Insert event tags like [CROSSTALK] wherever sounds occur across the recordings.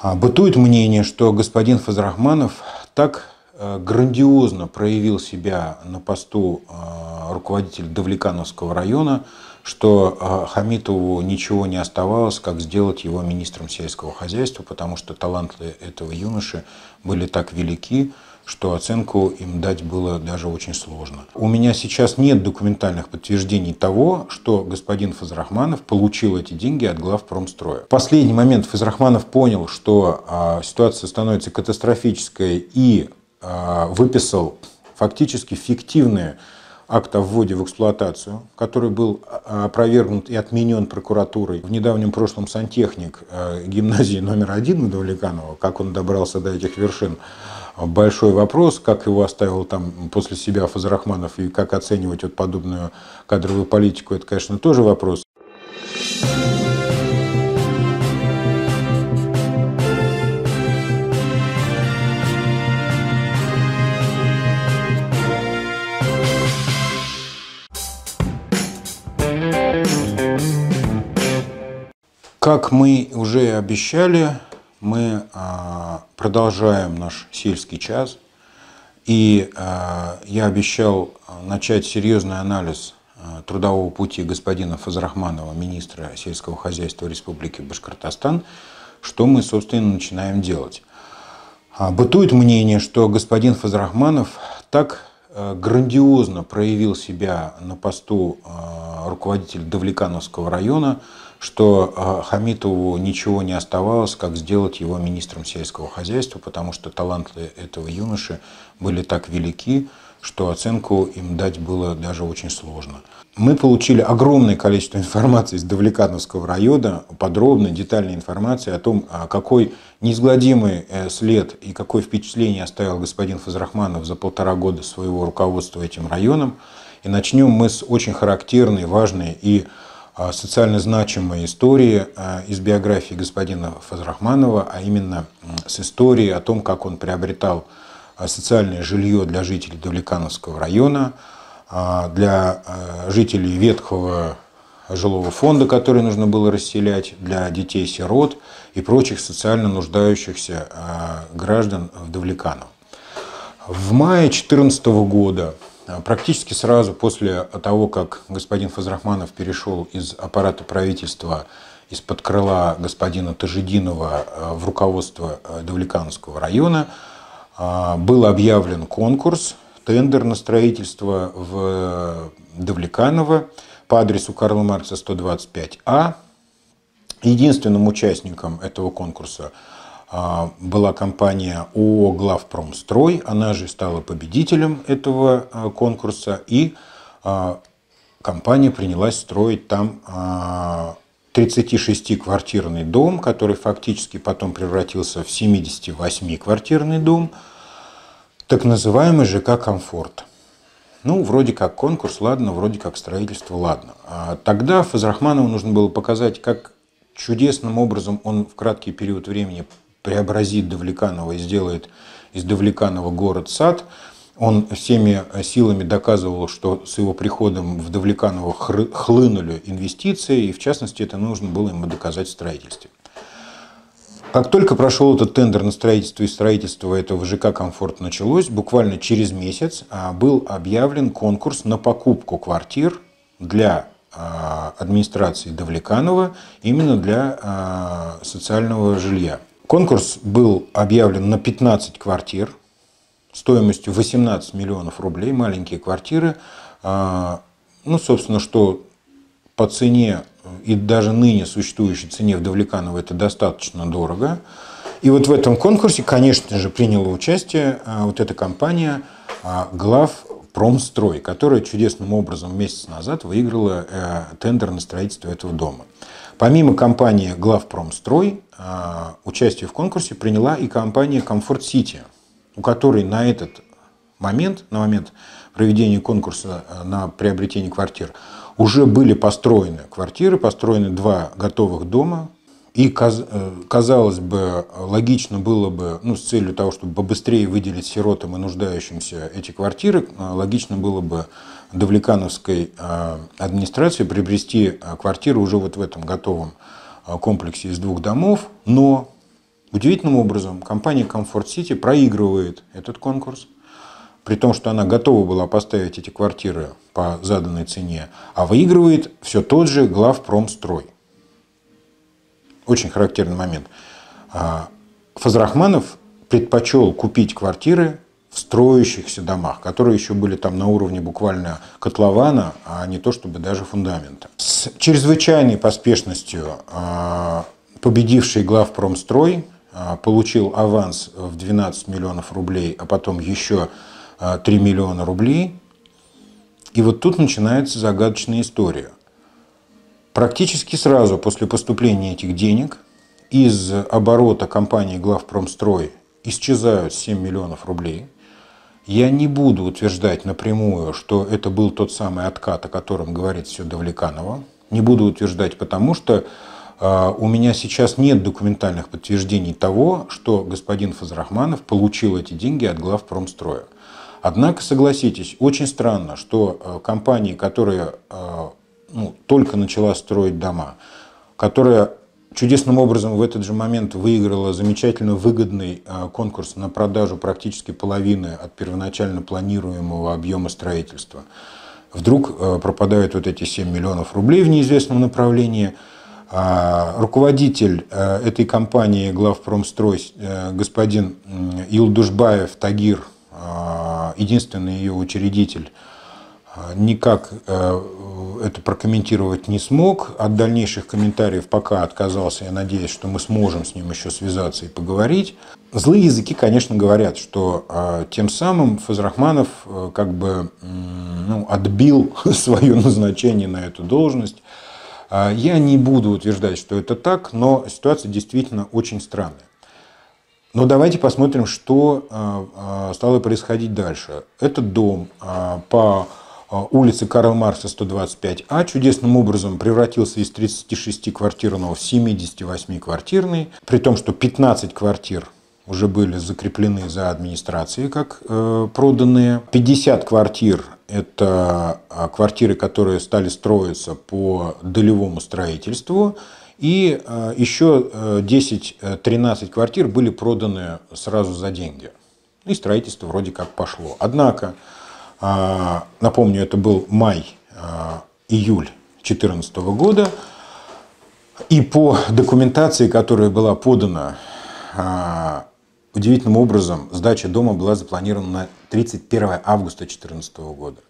А, бытует мнение, что господин Фазрахманов так э, грандиозно проявил себя на посту э, руководителя Давлекановского района, что э, Хамитову ничего не оставалось, как сделать его министром сельского хозяйства, потому что таланты этого юноши были так велики, что оценку им дать было даже очень сложно. У меня сейчас нет документальных подтверждений того, что господин Фазрахманов получил эти деньги от главпромстроя. В последний момент Фазрахманов понял, что а, ситуация становится катастрофической и а, выписал фактически фиктивные акт о вводе в эксплуатацию, который был а, опровергнут и отменен прокуратурой. В недавнем прошлом сантехник гимназии номер один Довлеканова, как он добрался до этих вершин, большой вопрос, как его оставил там после себя Фазрахманов и как оценивать вот подобную кадровую политику, это, конечно, тоже вопрос. Как мы уже обещали, мы а, продолжаем наш сельский час. И а, я обещал а, начать серьезный анализ трудового пути господина Фазрахманова, министра сельского хозяйства Республики Башкортостан, что мы, собственно, начинаем делать. Бытует мнение, что господин Фазрахманов так грандиозно проявил себя на посту руководителя Давлекановского района, что а, Хамитову ничего не оставалось, как сделать его министром сельского хозяйства, потому что таланты этого юноши были так велики, что оценку им дать было даже очень сложно. Мы получили огромное количество [LAUGHS] информации из Давлекановского района, подробной, детальной информации о том, а, какой неизгладимый э, след и какое впечатление оставил господин Фазрахманов за полтора года своего руководства этим районом. И начнем мы с очень характерной, важной и социально значимые истории э, из биографии господина Фазрахманова, а именно с истории о том, как он приобретал э, социальное жилье для жителей Давлекановского района, э, для жителей ветхого жилого фонда, который нужно было расселять, для детей-сирот и прочих социально нуждающихся граждан в Давлеканово. В мае 2014 года а, практически сразу после того, как господин Фазрахманов перешел из аппарата правительства из-под крыла господина Тажидинова э, в руководство э, Давликанского района, а, был объявлен конкурс, тендер на строительство в Давликаново по адресу Карла Маркса 125А. Единственным участником этого конкурса а, была компания ООО «Главпромстрой», она же стала победителем этого э, конкурса, и а, компания принялась строить там 36-квартирный а, дом, который фактически потом превратился в 78-квартирный дом, так называемый ЖК «Комфорт». Ну, вроде как конкурс, ладно, вроде как строительство, ладно. А тогда Фазрахманову нужно было показать, как чудесным образом он в краткий период времени преобразит Давликанова и сделает из Давликанова город-сад. Он всеми э, силами доказывал, что с его приходом в Давликаново хлынули инвестиции, и в частности это нужно было ему доказать в строительстве. Как только прошел этот тендер на строительство и строительство этого ЖК «Комфорт» началось, буквально через месяц а, был объявлен конкурс на покупку квартир для а, администрации Давликанова именно для а, социального жилья. Конкурс был объявлен на 15 квартир стоимостью 18 миллионов рублей, маленькие квартиры. А, ну, собственно, что по цене э, и даже ныне существующей цене в Давлеканово это достаточно дорого. И вот в этом конкурсе, конечно же, приняла участие а, вот эта компания а, глав Промстрой, которая чудесным образом месяц назад выиграла э, тендер на строительство этого дома. Помимо компании «Главпромстрой», э, участие в конкурсе приняла и компания «Комфорт Сити», у которой на этот момент, на момент проведения конкурса э, на приобретение квартир, уже были построены квартиры, построены два готовых дома, и, э, казалось бы, логично было бы, ну, с целью того, чтобы побыстрее выделить сиротам и нуждающимся эти квартиры, э, логично было бы до э, администрации приобрести квартиру уже вот в этом готовом комплексе из двух домов, но удивительным образом компания Comfort City проигрывает этот конкурс, при том, что она готова была поставить эти квартиры по заданной цене, а выигрывает все тот же главпромстрой – очень характерный момент. А, Фазрахманов предпочел купить квартиры в строящихся домах, которые еще были там на уровне буквально котлована, а не то чтобы даже фундамента. С чрезвычайной поспешностью а, победивший главпромстрой а, получил аванс в 12 миллионов рублей, а потом еще 3 миллиона рублей. И вот тут начинается загадочная история. Практически сразу после поступления этих денег из оборота компании «Главпромстрой» исчезают 7 миллионов рублей. Я не буду утверждать напрямую, что это был тот самый откат, о котором говорит все Давлеканова. Не буду утверждать, потому что э, у меня сейчас нет документальных подтверждений того, что господин Фазрахманов получил эти деньги от глав Однако, согласитесь, очень странно, что а, компании, которые э, ну, только начала строить дома, которая чудесным образом в этот же момент выиграла замечательно выгодный а, конкурс на продажу практически половины от первоначально планируемого объема строительства. Вдруг а, пропадают вот эти 7 миллионов рублей в неизвестном направлении. А, руководитель этой компании главпромстрой господин Илдушбаев Тагир, единственный ее учредитель, а, никак э, это прокомментировать не смог. От дальнейших комментариев пока отказался. Я надеюсь, что мы сможем с ним еще связаться и поговорить. Злые языки, конечно, говорят, что а, тем самым Фазрахманов э, как бы ну, отбил [LAUGHS] свое назначение на эту должность. А, я не буду утверждать, что это так, но ситуация действительно очень странная. Но давайте посмотрим, что э, стало происходить дальше. Этот дом по а, улицы Карла Маркса 125А чудесным образом превратился из 36-квартирного в 78-квартирный, при том, что 15 квартир уже были закреплены за администрацией как э, проданные. 50 квартир – это а, квартиры, которые стали строиться по долевому строительству. И э, еще 10-13 э, квартир были проданы сразу за деньги. И строительство вроде как пошло. Однако а, напомню, это был май-июль а, 2014 года. И по документации, которая была подана, а, удивительным образом сдача дома была запланирована на 31 августа 2014 года.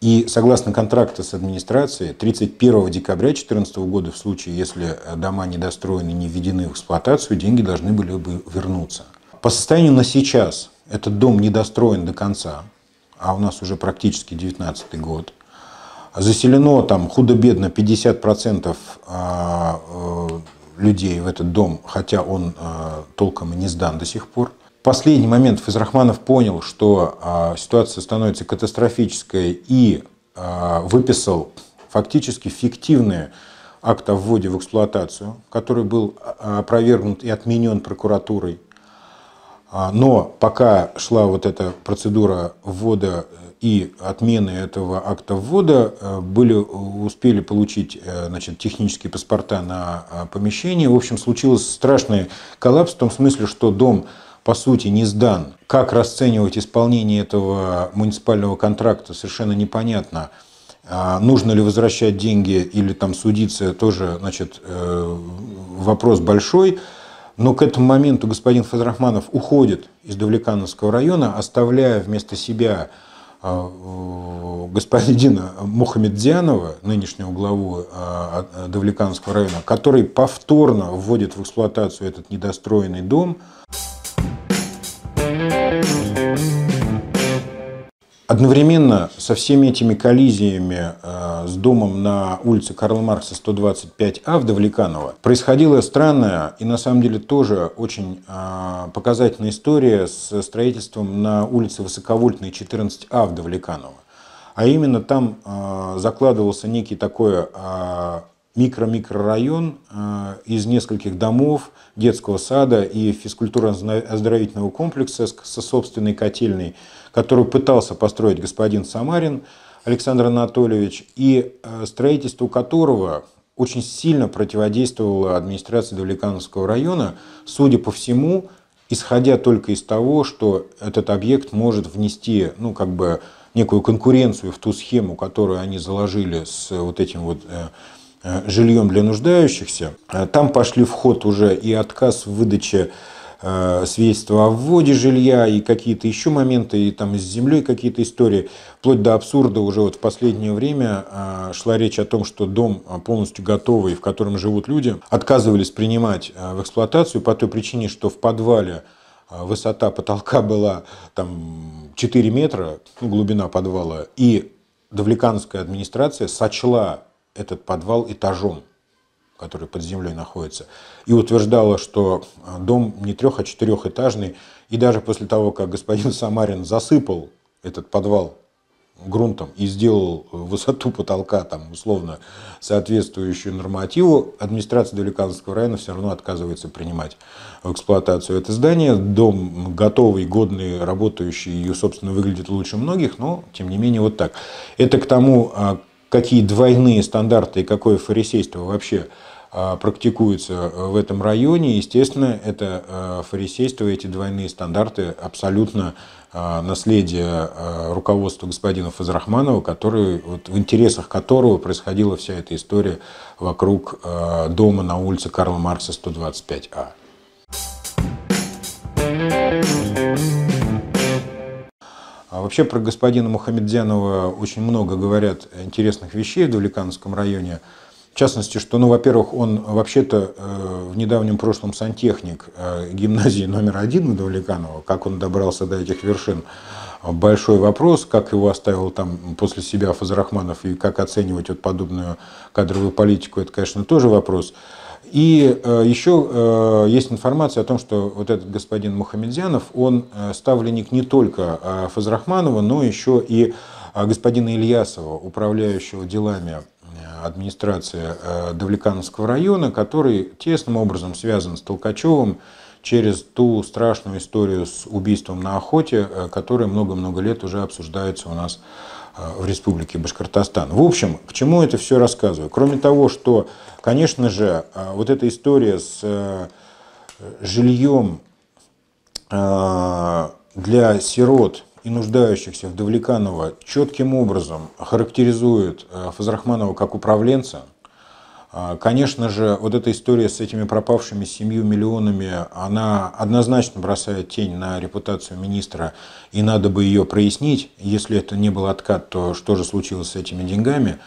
И согласно контракту с администрацией, 31 декабря 2014 года, в случае, если э, дома не достроены, не введены в эксплуатацию, деньги должны были бы вернуться. По состоянию на сейчас этот дом не достроен до конца а у нас уже практически 19 год, заселено там худо-бедно 50% а, э, людей в этот дом, хотя он э, толком и не сдан до сих пор. В последний момент Физрахманов понял, что а, ситуация становится катастрофической и а, выписал фактически фиктивные акт о вводе в эксплуатацию, который был опровергнут и отменен прокуратурой. А, но пока шла вот эта процедура ввода э, и отмены этого акта ввода, э, были, э, успели получить значит, технические паспорта на помещение. В общем, случился страшный коллапс в том смысле, что дом по сути не сдан. Как расценивать исполнение этого муниципального контракта, совершенно непонятно. А, нужно ли возвращать деньги или там судиться, тоже значит, вопрос большой. Но к этому моменту господин Фазрахманов уходит из Давлекановского района, оставляя вместо себя э, господина Мухамедзянова, нынешнего главу э, а, э, Давлекановского района, который повторно вводит в эксплуатацию этот недостроенный дом. Thank you. Одновременно со всеми этими коллизиями э, с домом на улице Карла Маркса 125А в Давликаново происходила странная и на самом деле тоже очень э, показательная история с строительством на улице Высоковольтной 14А в Давликаново. А именно там э, закладывался некий такой э, микро-микрорайон э, из нескольких домов, детского сада и физкультурно-оздоровительного комплекса со собственной котельной, которую пытался построить господин Самарин Александр Анатольевич, и э, строительству которого очень сильно противодействовала администрация Давлекановского района, судя по всему, исходя только из того, что этот объект может внести, ну, как бы, некую конкуренцию в ту схему, которую они заложили с вот этим вот э, Э, жильем для нуждающихся. Э, там пошли в ход уже и отказ в выдаче э, свидетельства о вводе жилья и какие-то еще моменты, и там с землей какие-то истории. Вплоть до абсурда уже вот в последнее время шла речь о том, что дом полностью готовый, в котором живут люди, отказывались принимать в эксплуатацию по той причине, что в подвале высота потолка была там 4 метра, ну, глубина подвала, и Давликанская администрация сочла этот подвал этажом, который под землей находится, и утверждала, что а, дом не трех, а четырехэтажный. И даже после того, как господин Самарин засыпал этот подвал грунтом и сделал э, высоту потолка там условно соответствующую нормативу, администрация Доликанского района все равно отказывается принимать в эксплуатацию это здание. Дом готовый, годный, работающий и, собственно, выглядит лучше многих, но, тем не менее, вот так. Это к тому, а, какие двойные стандарты и какое фарисейство вообще а, практикуется э, в этом районе. Естественно, это э, фарисейство, эти двойные стандарты абсолютно а, наследие а, руководства господина Фазрахманова, который, вот, в интересах которого происходила вся эта история вокруг дома на улице Карла Маркса 125А. Вообще про господина Мухаммедзянова очень много говорят интересных вещей в Давлекановском районе. В частности, что, ну, во-первых, он вообще-то э, в недавнем прошлом сантехник э, гимназии номер один у Давлеканова. Как он добрался до этих вершин, большой вопрос. Как его оставил там после себя Фазрахманов и как оценивать вот подобную кадровую политику, это, конечно, тоже вопрос. И э, еще э, есть информация о том, что вот этот господин Мухамедзянов, он э, ставленник не только Фазрахманова, но еще и господина Ильясова, управляющего делами администрации Давлекановского района, который тесным образом связан с Толкачевым через ту страшную историю с убийством на охоте, которая много-много лет уже обсуждается у нас Э, в Республике Башкортостан. В общем, к чему это все рассказываю? Кроме того, что, конечно же, э, вот эта история с э, жильем для сирот и нуждающихся в Давлетаново четким образом характеризует Фазрахманова как управленца – а, конечно же, вот эта история с этими пропавшими семью миллионами, она однозначно бросает тень на репутацию министра, и надо бы ее прояснить. Если это не был откат, то что же случилось с этими деньгами?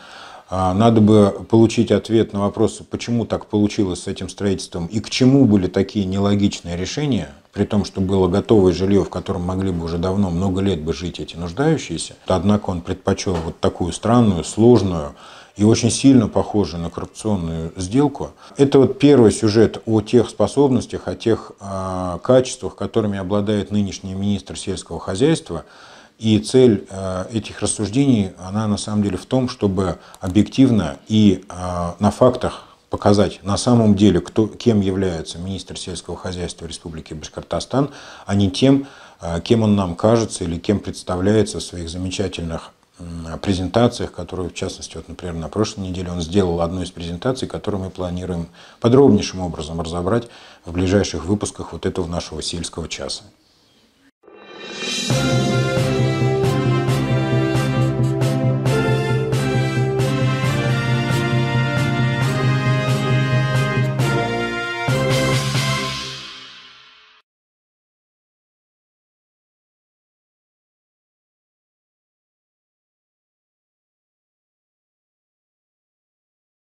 А, надо бы получить ответ на вопрос, почему так получилось с этим строительством и к чему были такие нелогичные решения, при том, что было готовое жилье, в котором могли бы уже давно, много лет бы жить эти нуждающиеся. Однако он предпочел вот такую странную, сложную, и очень сильно похожи на коррупционную сделку. Это вот первый сюжет о тех способностях, о тех э, качествах, которыми обладает нынешний министр сельского хозяйства. И цель э, этих рассуждений, она на самом деле в том, чтобы объективно и э, на фактах показать на самом деле, кто, кем является министр сельского хозяйства Республики Башкортостан, а не тем, кем он нам кажется или кем представляется в своих замечательных презентациях, которые, в частности, вот, например, на прошлой неделе он сделал одну из презентаций, которую мы планируем подробнейшим образом разобрать в ближайших выпусках вот этого нашего сельского часа. Thank you